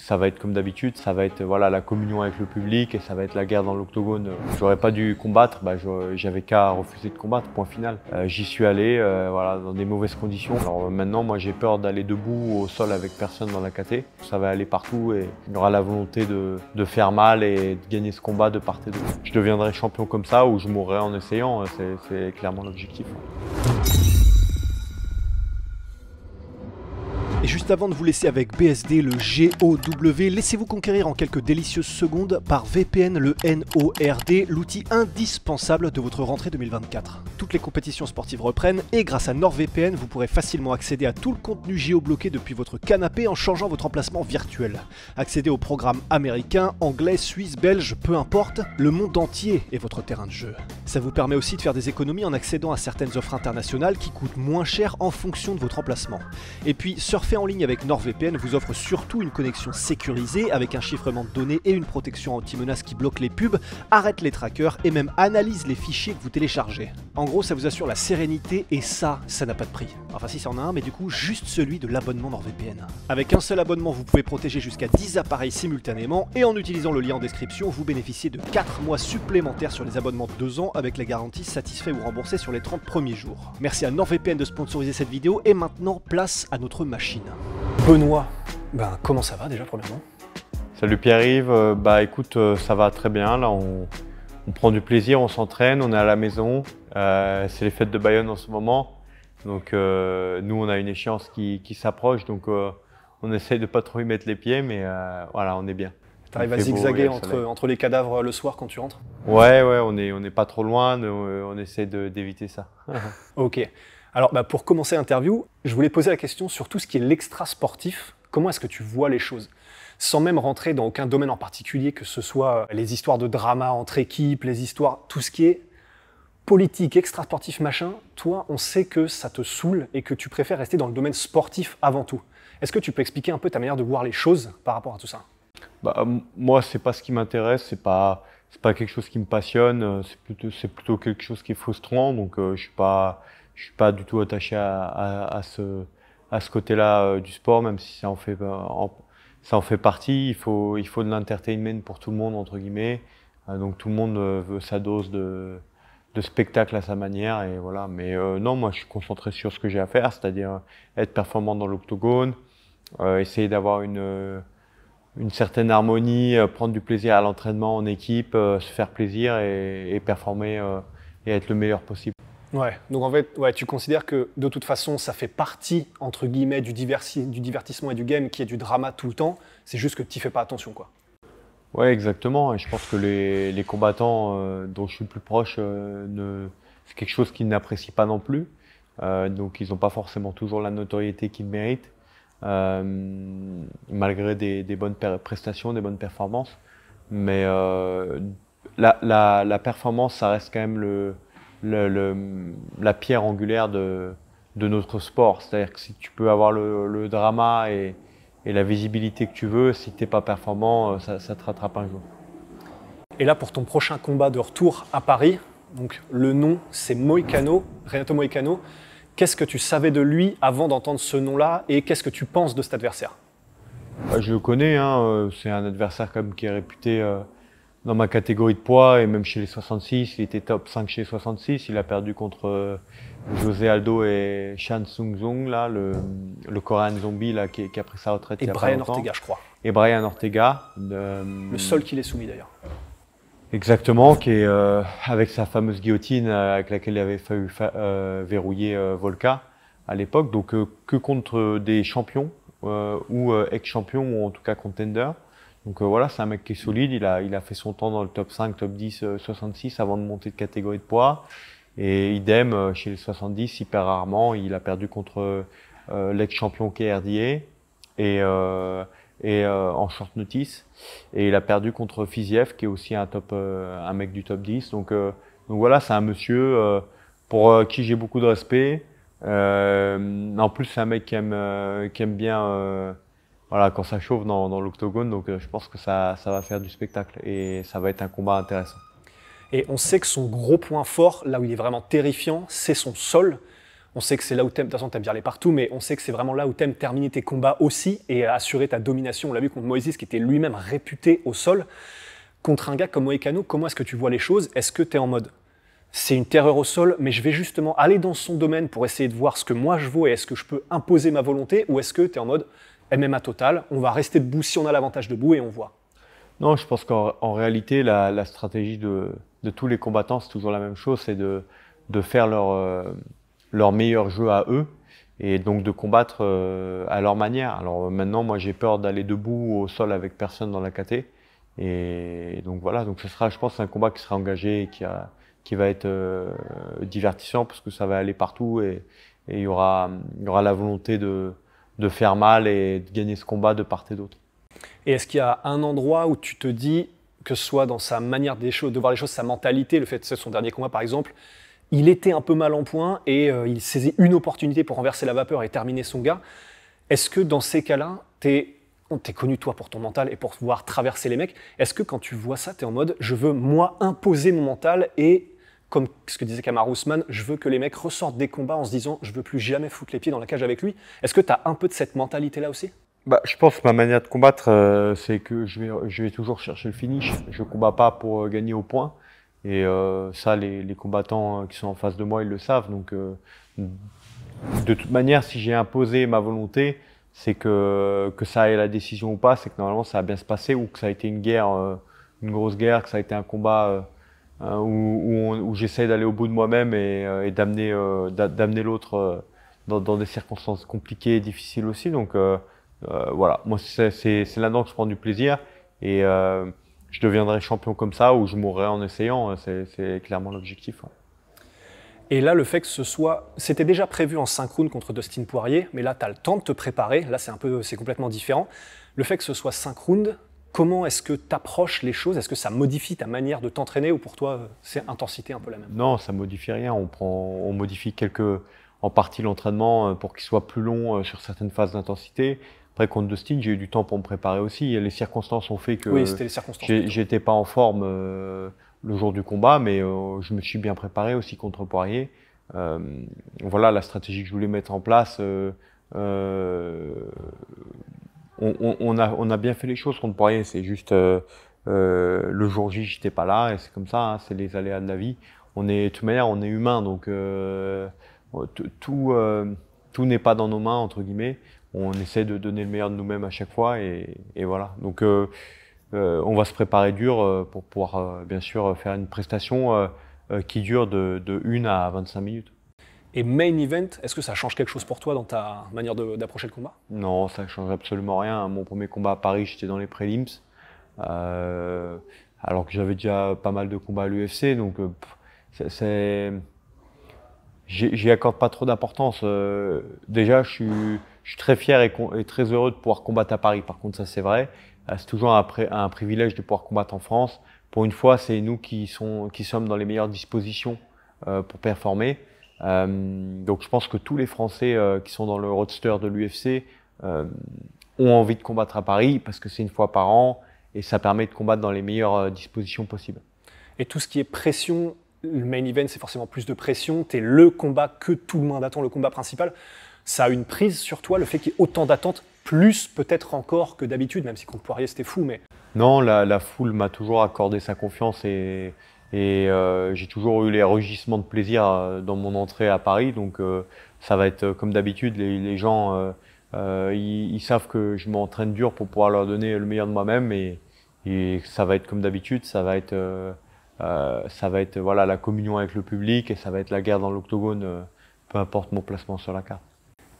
ça va être comme d'habitude, ça va être voilà, la communion avec le public et ça va être la guerre dans l'octogone. J'aurais pas dû combattre, bah, j'avais qu'à refuser de combattre, point final. Euh, j'y suis allé euh, voilà, dans des mauvaises conditions. Alors euh, maintenant, moi j'ai peur d'aller debout au sol avec personne dans la KT. Ça va aller partout et il y aura la volonté de, de, faire mal et de gagner ce combat de part et d'autre. Je deviendrai champion comme ça ou je mourrai en essayant, c'est clairement l'objectif. Hein. Juste avant de vous laisser avec BSD le GOW, laissez-vous conquérir en quelques délicieuses secondes par VPN le NORD, l'outil indispensable de votre rentrée 2024. Toutes les compétitions sportives reprennent et grâce à NordVPN, vous pourrez facilement accéder à tout le contenu géobloqué depuis votre canapé en changeant votre emplacement virtuel. Accéder aux programmes américains, anglais, suisses, belges, peu importe, le monde entier est votre terrain de jeu. Ça vous permet aussi de faire des économies en accédant à certaines offres internationales qui coûtent moins cher en fonction de votre emplacement. Et puis surfer en ligne avec NordVPN vous offre surtout une connexion sécurisée avec un chiffrement de données et une protection anti-menace qui bloque les pubs, arrête les trackers et même analyse les fichiers que vous téléchargez. En gros, ça vous assure la sérénité et ça, ça n'a pas de prix. Enfin, si ça en a un, mais du coup, juste celui de l'abonnement NordVPN. Avec un seul abonnement, vous pouvez protéger jusqu'à 10 appareils simultanément et en utilisant le lien en description, vous bénéficiez de 4 mois supplémentaires sur les abonnements de 2 ans avec la garantie satisfait ou remboursé sur les 30 premiers jours. Merci à NordVPN de sponsoriser cette vidéo et maintenant place à notre machine. Benoît, ben, comment ça va déjà premièrement Salut Pierre-Yves, euh, bah écoute, euh, ça va très bien. Là, on, prend du plaisir, on s'entraîne, on est à la maison. Euh, c'est les fêtes de Bayonne en ce moment. Donc nous, on a une échéance qui, s'approche, donc on essaye de pas trop y mettre les pieds, mais voilà, on est bien. Tu arrives à zigzaguer entre, entre, les cadavres le soir quand tu rentres Ouais, ouais, on on est pas trop loin, on, on essaie d'éviter ça. ok. Alors, bah, pour commencer l'interview, je voulais poser la question sur tout ce qui est l'extra sportif. Comment est-ce que tu vois les choses Sans même rentrer dans aucun domaine en particulier, que ce soit euh, les histoires de drama entre équipes, les histoires, tout ce qui est politique, extra sportif, machin. Toi, on sait que ça te saoule et que tu préfères rester dans le domaine sportif avant tout. Est-ce que tu peux expliquer un peu ta manière de voir les choses par rapport à tout ça bah, Moi, c'est pas ce qui m'intéresse, c'est pas c'est pas quelque chose qui me passionne, euh, c'est plutôt, quelque chose qui est frustrant, donc euh, je suis pas je suis pas du tout attaché à, à, ce, à ce côté-là euh, du sport, même si ça en fait, euh, ça en fait partie. Il faut, il faut de l'entertainment pour tout le monde, entre guillemets. Euh, donc tout le monde veut sa dose de, de, spectacle à sa manière. Et voilà. Mais non, moi, je suis concentré sur ce que j'ai à faire, c'est-à-dire être performant dans l'octogone, essayer d'avoir une, une certaine harmonie, prendre du plaisir à l'entraînement en équipe, se faire plaisir et performer et être le meilleur possible. Ouais, donc en fait, ouais, tu considères que de toute façon, ça fait partie, entre guillemets, du, divertissement et du game qui est du drama tout le temps, c'est juste que tu fais pas attention, quoi. Ouais, exactement, et je pense que les, combattants euh, dont je suis le plus proche, euh, c'est quelque chose qu'ils n'apprécient pas non plus, euh, donc ils n'ont pas forcément toujours la notoriété qu'ils méritent, malgré des, bonnes prestations, des bonnes performances, mais la, la performance, ça reste quand même le la pierre angulaire de, de notre sport. C'est-à-dire que si tu peux avoir le, drama et, la visibilité que tu veux, si tu n'es pas performant, euh, ça, te rattrape un jour. Et là, pour ton prochain combat de retour à Paris, donc le nom, c'est Moicano, Renato Moicano. Qu'est-ce que tu savais de lui avant d'entendre ce nom-là et qu'est-ce que tu penses de cet adversaire bah, Je le connais, hein, euh, c'est un adversaire comme qui est réputé. Euh, dans ma catégorie de poids et même chez les 66, il était top 5 chez 66. Il a perdu contre euh, José Aldo et Shan Sung Zong, là, le, le zombie qui, a pris sa retraite. Et Brian Ortega, je crois. Et Brian Ortega. le seul qui l'est soumis d'ailleurs. Exactement, qui est euh, avec sa fameuse guillotine euh, avec laquelle il avait failli verrouiller Volca à l'époque. Donc que contre des champions ou ex-champions ou en tout cas contenders. Donc euh, voilà, c'est un mec qui est solide. Il a, il a fait son temps dans le top 5, top 10, 66 euh, avant de monter de catégorie de poids. Et idem, euh, chez les 70, hyper rarement, il a perdu contre l'ex-champion KRDA et, et en short notice. Et il a perdu contre Fiziev, qui est aussi un, top, un mec du top 10. Donc, donc voilà, c'est un monsieur pour qui j'ai beaucoup de respect. en plus, c'est un mec qui aime, qui aime bien voilà, quand ça chauffe dans, l'octogone. Donc euh, je pense que ça, ça va faire du spectacle et ça va être un combat intéressant. Et on sait que son gros point fort, là où il est vraiment terrifiant, c'est son sol. On sait que c'est là où t'aimes, de toute façon bien aller partout, mais on sait que c'est vraiment là où t'aimes terminer tes combats aussi et assurer ta domination. On l'a vu contre Moïse qui était lui-même réputé au sol. Contre un gars comme Moïcano, comment est-ce que tu vois les choses Est-ce que tu es en mode c'est une terreur au sol, mais je vais justement aller dans son domaine pour essayer de voir ce que moi je vaux et est-ce que je peux imposer ma volonté Ou est-ce que tu es en mode MMA total, on va rester debout si on a l'avantage debout et on voit. Non, je pense qu'en réalité, la, stratégie de, tous les combattants, c'est toujours la même chose, c'est de, faire leur, euh, leur, meilleur jeu à eux et donc de combattre euh, à leur manière. Alors maintenant, moi, j'ai peur d'aller debout au sol avec personne dans la KT. Et donc voilà, donc ce sera, je pense, un combat qui sera engagé et qui, a, qui va être euh, divertissant parce que ça va aller partout et, il, y aura, il y aura la volonté de, de faire mal et de gagner ce combat de part et d'autre. Et est-ce qu'il y a un endroit où tu te dis, que ce soit dans sa manière de voir les choses, sa mentalité, le fait de son dernier combat par exemple, il était un peu mal en point et euh, il saisit une opportunité pour renverser la vapeur et terminer son gars. Est-ce que dans ces cas-là, t'es es connu toi pour ton mental et pour pouvoir traverser les mecs. Est-ce que quand tu vois ça, tu es en mode je veux moi imposer mon mental et comme ce que disait Kamar Ousmane, je veux que les mecs ressortent des combats en se disant je veux plus jamais foutre les pieds dans la cage avec lui. Est-ce que tu as un peu de cette mentalité-là aussi bah, je pense que ma manière de combattre, euh, c'est que je vais, toujours chercher le finish. Je combats pas pour euh, gagner au point. Et euh, ça, les, combattants qui sont en face de moi, ils le savent. Donc, de toute manière, si j'ai imposé ma volonté, c'est que, que ça ait la décision ou pas, c'est que normalement ça a bien se passé ou que ça a été une guerre, une grosse guerre, que ça a été un combat Hein, où, où, j'essaye d'aller au bout de moi-même et, euh, euh, d'amener l'autre euh, dans, des circonstances compliquées et difficiles aussi. Donc voilà, moi c'est là-dedans que je prends du plaisir et je deviendrai champion comme ça ou je mourrai en essayant. C'est clairement l'objectif. Et là, le fait que ce soit. C'était déjà prévu en synchrone contre Dustin Poirier, mais là, tu as le temps de te préparer. Là, c'est un peu. C'est complètement différent. Le fait que ce soit synchrone, Comment est-ce que tu approches les choses Est-ce que ça modifie ta manière de t'entraîner ou pour toi, euh, c'est intensité un peu la même Non, ça modifie rien. On, prend, on modifie quelques, en partie l'entraînement euh, pour qu'il soit plus long euh, sur certaines phases d'intensité. Après, contre Dustin, j'ai eu du temps pour me préparer aussi. Les circonstances ont fait que j'étais pas en forme le jour du combat, mais je me suis bien préparé aussi contre Poirier. voilà la stratégie que je voulais mettre en place on, a, bien fait les choses qu'on pourrait. C'est juste euh, euh, le jour J, j'étais pas là et c'est comme ça. Hein, c'est les aléas de la vie. On est, de toute manière, on est humain, donc euh, tout, n'est pas dans nos mains entre guillemets. On essaie de donner le meilleur de nous-mêmes à chaque fois et, voilà. Donc on va se préparer dur pour pouvoir bien sûr faire une prestation qui dure de 1 à 25 minutes. Et main event, est-ce que ça change quelque chose pour toi dans ta manière d'approcher le combat Non, ça ne change absolument rien. Mon premier combat à Paris, j'étais dans les prélims. Euh, alors que j'avais déjà pas mal de combats à l'UFC, donc euh, c'est. J'y accorde pas trop d'importance. Euh, déjà, je suis, très fier et, très heureux de pouvoir combattre à Paris. Par contre, ça c'est vrai. C'est toujours un, un, privilège de pouvoir combattre en France. Pour une fois, c'est nous qui, qui sommes dans les meilleures dispositions pour performer. Euh, donc je pense que tous les Français euh, qui sont dans le roadster de l'UFC euh, ont envie de combattre à Paris parce que c'est une fois par an et ça permet de combattre dans les meilleures dispositions possibles. Et tout ce qui est pression, le main event, c'est forcément plus de pression. Tu es le combat que tout le monde attend, le combat principal. Ça a une prise sur toi, le fait qu'il y ait autant d'attentes, plus peut-être encore que d'habitude, même si contre Poirier c'était fou. mais... Non, la foule m'a toujours accordé sa confiance et, et euh, j'ai toujours eu les rugissements de plaisir euh, dans mon entrée à Paris. Donc euh, ça va être comme d'habitude, les, gens, ils, savent que je m'entraîne dur pour pouvoir leur donner le meilleur de moi-même. Et, et, ça va être comme d'habitude, ça va être, ça va être voilà la communion avec le public et ça va être la guerre dans l'octogone, peu importe mon placement sur la carte.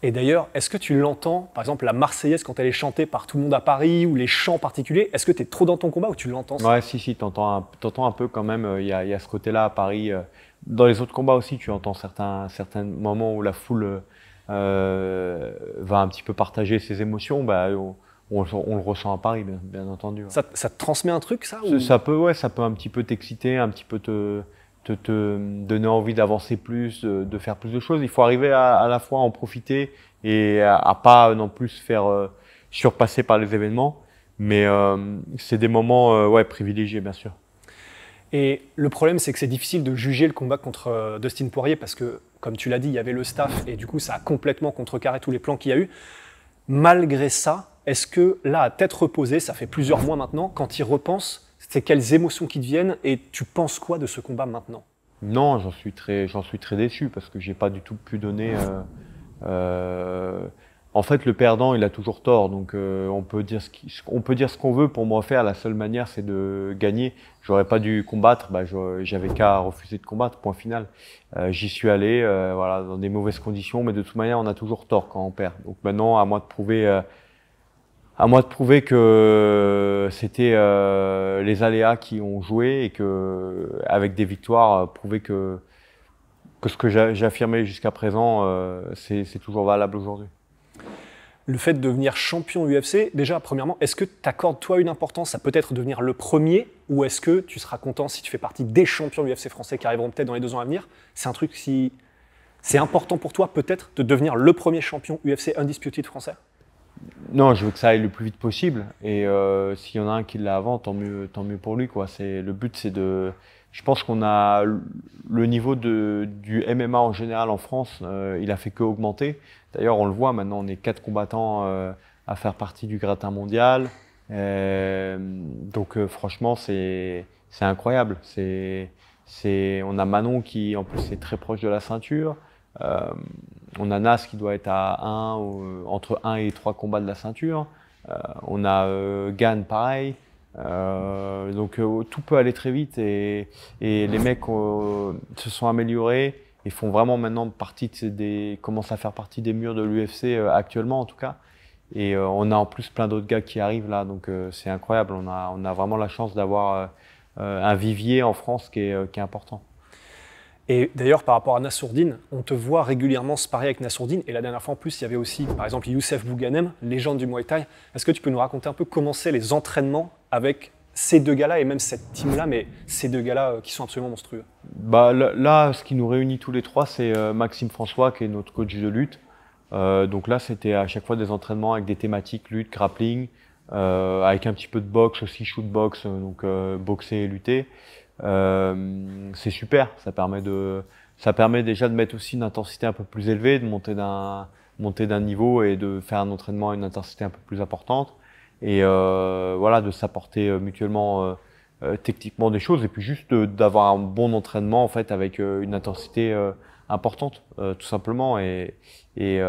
Et d'ailleurs, est-ce que tu l'entends, par exemple, la Marseillaise quand elle est chantée par tout le monde à Paris ou les chants particuliers Est-ce que tu es trop dans ton combat ou tu l'entends Ouais, si, si, tu un, un peu quand même. Euh, il y, a ce côté-là à Paris. Euh. dans les autres combats aussi, tu entends certains, certains moments où la foule euh, va un petit peu partager ses émotions. Bah, on, le ressent à Paris, bien, entendu. Ça, te transmet un truc, ça, ça, ça peut, ouais, ça peut un petit peu t'exciter, un petit peu te te, te donner envie d'avancer plus, de, faire plus de choses. Il faut arriver à, la fois à en profiter et à, ne pas non plus se faire euh, surpasser par les événements. Mais euh, c'est des moments euh, ouais, privilégiés, bien sûr. Et le problème, c'est que c'est difficile de juger le combat contre Dustin Poirier parce que, comme tu l'as dit, il y avait le staff et du coup, ça a complètement contrecarré tous les plans qu'il y a eu. Malgré ça, est-ce que là, à tête reposée, ça fait plusieurs mois maintenant, quand il repense, c'est quelles émotions qui te viennent et tu penses quoi de ce combat maintenant Non, j'en suis très, j'en suis très déçu parce que j'ai pas du tout pu donner. Euh, euh, en fait, le perdant, il a toujours tort. Donc, euh, on peut dire ce qu'on peut dire ce qu'on veut. Pour moi, faire la seule manière, c'est de gagner. J'aurais pas dû combattre. Bah, j'avais qu'à refuser de combattre. Point final. J'y suis allé, voilà, dans des mauvaises conditions, mais de toute manière, on a toujours tort quand on perd. Donc maintenant, à moi de prouver à moi de prouver que c'était euh, les aléas qui ont joué et que, avec des victoires, euh, prouver que, que ce que j'affirmais jusqu'à présent, euh, c'est toujours valable aujourd'hui. Le fait de devenir champion UFC, déjà, premièrement, est-ce que tu accordes toi une importance à peut-être devenir le premier ou est-ce que tu seras content si tu fais partie des champions UFC français qui arriveront peut-être dans les deux ans à venir C'est un truc si. C'est important pour toi peut-être de devenir le premier champion UFC undisputed français non, je veux que ça aille le plus vite possible. Et euh, s'il y en a un qui l'a avant, tant mieux, tant mieux pour lui. le but, c'est de. Je pense qu'on a le niveau du MMA en général en France, euh, il a fait qu'augmenter. D'ailleurs, on le voit maintenant, on est quatre combattants euh, à faire partie du gratin mondial. donc, franchement, c'est, incroyable. c'est, on a Manon qui, en plus, est très proche de la ceinture. Euh, on a Nas qui doit être à 1, euh, entre 1 et 3 combats de la ceinture. Euh, on a Gann, pareil. donc tout peut aller très vite et, les mecs se sont améliorés et font vraiment maintenant partie des commencent à faire partie des murs de l'UFC actuellement en tout cas. Et on a en plus plein d'autres gars qui arrivent là, donc c'est incroyable. On a, vraiment la chance d'avoir un vivier en France qui est important. Et d'ailleurs, par rapport à Nassourdine, on te voit régulièrement se parier avec Nassourdine. Et la dernière fois, en plus, il y avait aussi, par exemple, Youssef Bouganem, légende du Muay Thai. Est-ce que tu peux nous raconter un peu comment c'est les entraînements avec ces deux gars-là et même cette team-là, mais ces deux gars-là euh, qui sont absolument monstrueux bah, Là, ce qui nous réunit tous les trois, c'est euh, Maxime François, qui est notre coach de lutte. Euh, donc là, c'était à chaque fois des entraînements avec des thématiques lutte, grappling, avec un petit peu de boxe aussi, shootbox, donc boxer et lutter. Euh, c'est super, ça permet de, ça permet déjà de mettre aussi une intensité un peu plus élevée, de monter d'un monter d'un niveau et de faire un entraînement à une intensité un peu plus importante et euh, voilà de s'apporter euh, mutuellement euh, techniquement des choses et puis juste d'avoir un bon entraînement en fait avec une intensité importante tout simplement et et,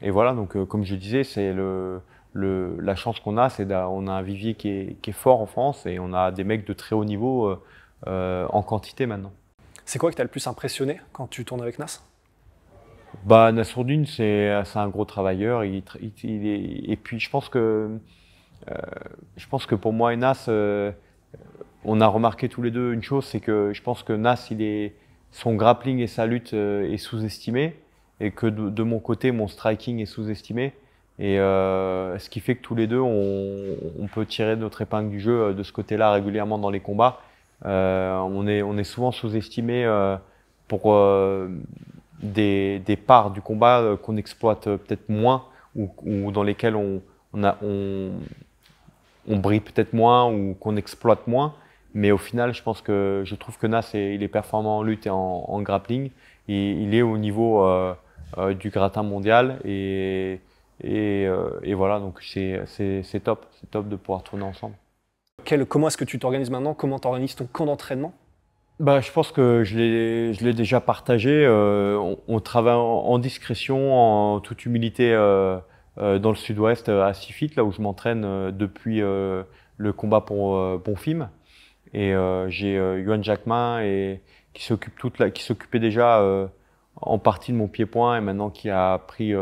et voilà donc comme je disais c'est le la chance qu'on a, c'est qu'on a un vivier qui est, fort en France et on a des mecs de très haut niveau euh, euh, en quantité maintenant. C'est quoi qui t'a le plus impressionné quand tu tournes avec Nas bah, Nassourdine, c'est un gros travailleur. et puis, je pense que, euh, je pense que pour moi et Nas, on a remarqué tous les deux une chose, c'est que je pense que Nas, son grappling et sa lutte est sous-estimé, et que de, mon côté, mon striking est sous-estimé. Et euh, ce qui fait que tous les deux, on, on, peut tirer notre épingle du jeu euh, de ce côté-là régulièrement dans les combats. Euh, on, est, on est souvent sous-estimé euh, pour euh, des, des, parts du combat euh, qu'on exploite peut-être moins ou, ou, dans lesquelles on, on, a, on, on brille peut-être moins ou qu'on exploite moins. Mais au final, je pense que je trouve que Nas, est, il est performant en lutte et en, en grappling. Et il est au niveau du gratin mondial et euh, et, voilà, donc c'est top, c'est top de pouvoir tourner ensemble. comment est-ce que tu t'organises maintenant Comment t'organises ton camp d'entraînement bah, je pense que je l'ai déjà partagé. Euh, on, travaille en, discrétion, en toute humilité, euh, dans le sud-ouest, à Sifit, là où je m'entraîne depuis le combat pour Bonfim. Et j'ai Yoann Jacquemin et, qui qui s'occupait déjà en partie de mon pied-point et maintenant qui a pris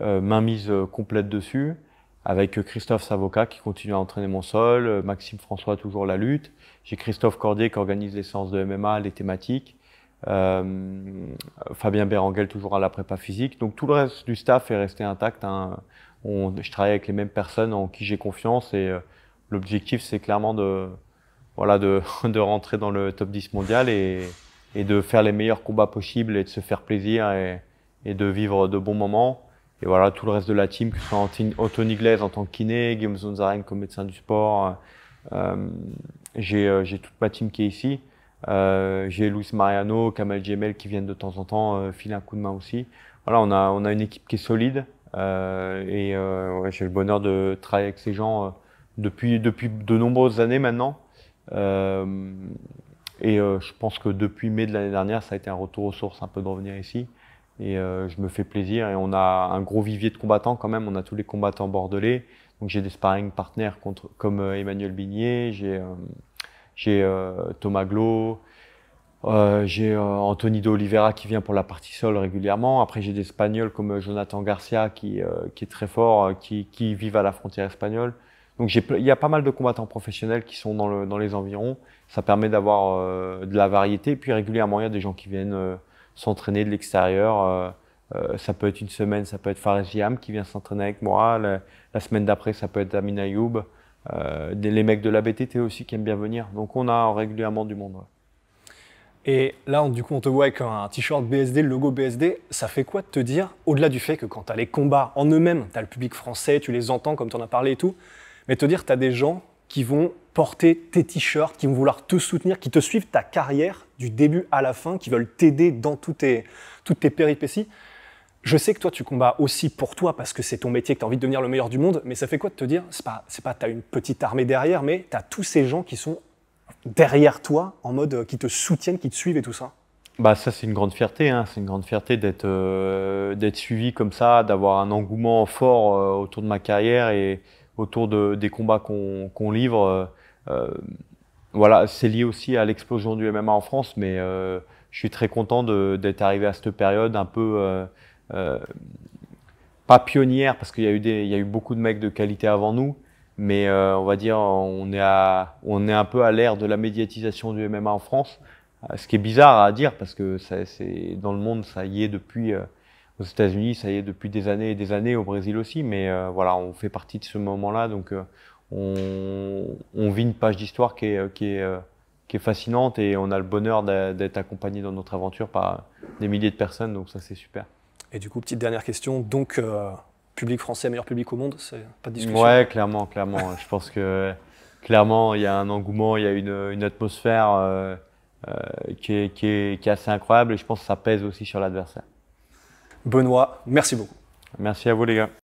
euh, main mise euh, complète dessus, avec euh, Christophe Savoca qui continue à entraîner mon sol, Maxime François toujours la lutte, j'ai Christophe Cordier qui organise les séances de MMA, les thématiques, Fabien Béranguel toujours à la prépa physique. Donc tout le reste du staff est resté intact. Hein. On, je travaille avec les mêmes personnes en qui j'ai confiance et l'objectif c'est clairement de, voilà, de, rentrer dans le top 10 mondial et, de faire les meilleurs combats possibles et de se faire plaisir et de vivre de bons moments et voilà, tout le reste de la team, que ce soit Anthony Glaise en tant que kiné, Guillaume comme médecin du sport. Euh, euh, j'ai toute ma team qui est ici. Euh, j'ai Luis Mariano, Kamal Gemel qui viennent de temps en temps filer un coup de main aussi. Voilà, on a, on a une équipe qui est solide et j'ai le bonheur de travailler avec ces gens depuis, depuis de nombreuses années maintenant. et je pense que depuis mai de l'année dernière, ça a été un retour aux sources un peu de revenir ici. Et euh, je me fais plaisir. Et on a un gros vivier de combattants quand même. On a tous les combattants bordelais. Donc j'ai des sparring partners contre, comme euh, Emmanuel Bigné, j'ai euh, Thomas Glo, euh, j'ai euh, Anthony de Oliveira qui vient pour la partie sol régulièrement. Après, j'ai des Espagnols comme Jonathan Garcia qui, qui est très fort, qui, qui, vivent à la frontière espagnole. Donc, il y a pas mal de combattants professionnels qui sont dans, le, dans les environs. Ça permet d'avoir de la variété. Et puis, régulièrement, il y a des gens qui viennent s'entraîner de l'extérieur. Euh, euh, ça peut être une semaine, ça peut être Farjiam qui vient s'entraîner avec moi. la, semaine d'après, ça peut être Amina Youb. Euh, les mecs de la BTT aussi qui aiment bien venir. Donc on a régulièrement du monde. Et là, du coup, on te voit avec un t-shirt BSD, le logo BSD. Ça fait quoi de te dire, au-delà du fait que quand tu as les combats en eux-mêmes, tu as le public français, tu les entends comme tu en as parlé et tout, mais te dire, tu as des gens qui vont porter tes t-shirts, qui vont vouloir te soutenir, qui te suivent ta carrière du début à la fin, qui veulent t'aider dans toutes tes, toutes tes péripéties. Je sais que toi, tu combats aussi pour toi parce que c'est ton métier, que tu as envie de devenir le meilleur du monde, mais ça fait quoi de te dire, c'est pas, c'est pas, tu as une petite armée derrière, mais tu as tous ces gens qui sont derrière toi, en mode, euh, qui te soutiennent, qui te suivent et tout ça bah ça c'est une grande fierté, hein. c'est une grande fierté d'être euh, d'être suivi comme ça, d'avoir un engouement fort euh, autour de ma carrière et autour de, des combats qu'on, qu'on livre. Euh, voilà, c'est lié aussi à l'explosion du MMA en France, mais euh, je suis très content d'être arrivé à cette période un peu euh, pas pionnière parce qu'il y a eu y a eu beaucoup de mecs de qualité avant nous, mais on va dire on est un peu à l'ère de la médiatisation du MMA en France, ce qui est bizarre à dire parce que c'est dans le monde ça y est depuis aux États-Unis ça y est depuis des années et des années au Brésil aussi, mais voilà on fait partie de ce moment-là donc on, vit une page d'histoire euh, euh, qui est, fascinante et on a le bonheur d'être accompagné dans notre aventure par des milliers de personnes, donc ça c'est super. Et du coup, petite dernière question, donc euh, public français, meilleur public au monde, c'est pas de discussion Ouais, clairement, clairement. je pense que clairement, il y a un engouement, il y a une, atmosphère qui, est, qui est assez incroyable et je pense que ça pèse aussi sur l'adversaire. Benoît, merci beaucoup. Merci à vous les gars.